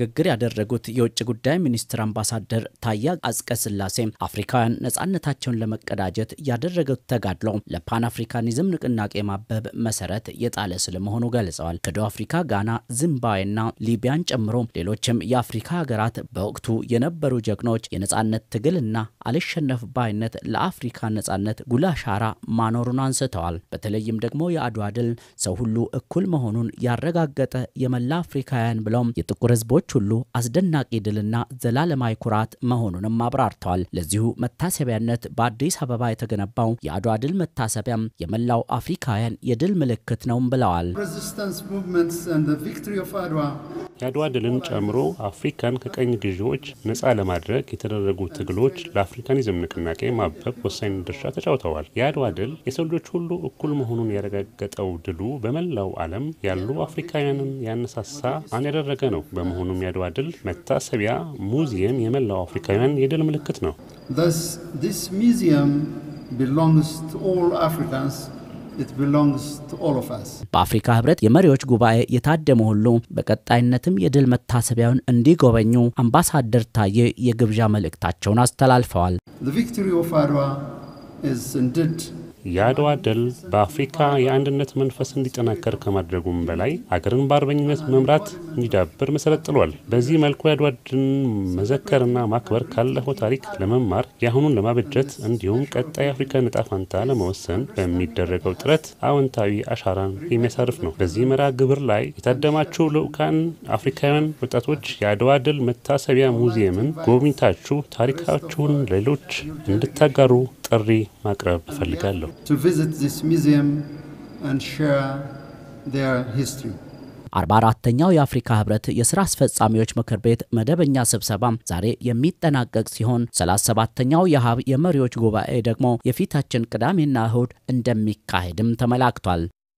ንግግር ያደረጉት የውጭ ጉዳይ ሚኒስትር አምባሳደር አጽቀ ስላሴ አፍሪካውያን ነጻነታቸውን ለመቀዳጀት ያደረገው ተጋድሎ ለፓን አፍሪካኒዝም ንቅናቄ ማበብ መሰረት የጣለ ስለመሆኑ ገልጸዋል። ከደቡብ አፍሪካ ጋና፣ ዚምባብዌና ሊቢያን ጨምሮ ሌሎችም የአፍሪካ ሀገራት በወቅቱ የነበሩ ጀግኖች የነጻነት ትግልና አልሸነፍ ባይነት ለአፍሪካ ነጻነት ጉልህ አሻራ ማኖሩን አንስተዋል። በተለይም ደግሞ የአድዋ ድል ሰው ሁሉ እኩል መሆኑን ያረጋገጠ የመላ አፍሪካውያን ብለውም የጥቁር ህዝቦች ነገሮች ሁሉ አስደናቂ ድልና ዘላለማዊ ኩራት መሆኑንም አብራርተዋል። ለዚሁ መታሰቢያነት በአዲስ አበባ የተገነባው የአድዋ ድል መታሰቢያም የመላው አፍሪካውያን የድል ምልክት ነውም ብለዋል። የአድዋ ድልን ጨምሮ አፍሪካን ከቀኝ ግዢዎች ነፃ ለማድረግ የተደረጉ ትግሎች ለአፍሪካኒዝም ንቅናቄ ማበብ ወሳኝ ድርሻ ተጫውተዋል። የአድዋ ድል የሰው ልጆች ሁሉ እኩል መሆኑን ያረጋገጠው ድሉ በመላው ዓለም ያሉ አፍሪካውያንን ያነሳሳ አን ያደረገ ነው። በመሆኑም የአድዋ ድል መታሰቢያ ሙዚየም የመላው አፍሪካውያን የድል ምልክት ነው። በአፍሪካ ህብረት የመሪዎች ጉባኤ የታደመ ሁሉ በቀጣይነትም የድል መታሰቢያውን እንዲጎበኙ አምባሳደር ታዬ የግብዣ መልእክታቸውን አስተላልፈዋል። የአድዋ ድል በአፍሪካ የአንድነት መንፈስ እንዲጠናከር ከማድረጉም በላይ አገርን በአርበኝነት መምራት እንዲዳብር መሰረት ጥሏል። በዚህ መልኩ የአድዋ ድልን መዘከርና ማክበር ካለፈው ታሪክ ለመማር የአሁኑን ለማበጀት እንዲሁም ቀጣይ የአፍሪካ ዕጣ ፈንታ ለመወሰን በሚደረገው ጥረት አዎንታዊ አሻራን የሚያሳርፍ ነው። በዚህ መርሃ ግብር ላይ የታደማችሁ ልዑካን አፍሪካውያን ወጣቶች የአድዋ ድል መታሰቢያ ሙዚየምን ጎብኝታችሁ ታሪካችሁን ሌሎች እንድታጋሩ ጥሪ ማቅረብ እፈልጋለሁ። አርባ አራተኛው የአፍሪካ ህብረት የስራ አስፈጻሚዎች ምክር ቤት መደበኛ ስብሰባ ዛሬ የሚጠናቀቅ ሲሆን 3 ሰባተኛው የሀብ የመሪዎች ጉባኤ ደግሞ የፊታችን ቅዳሜና እሁድ እንደሚካሄድም ተመላክቷል።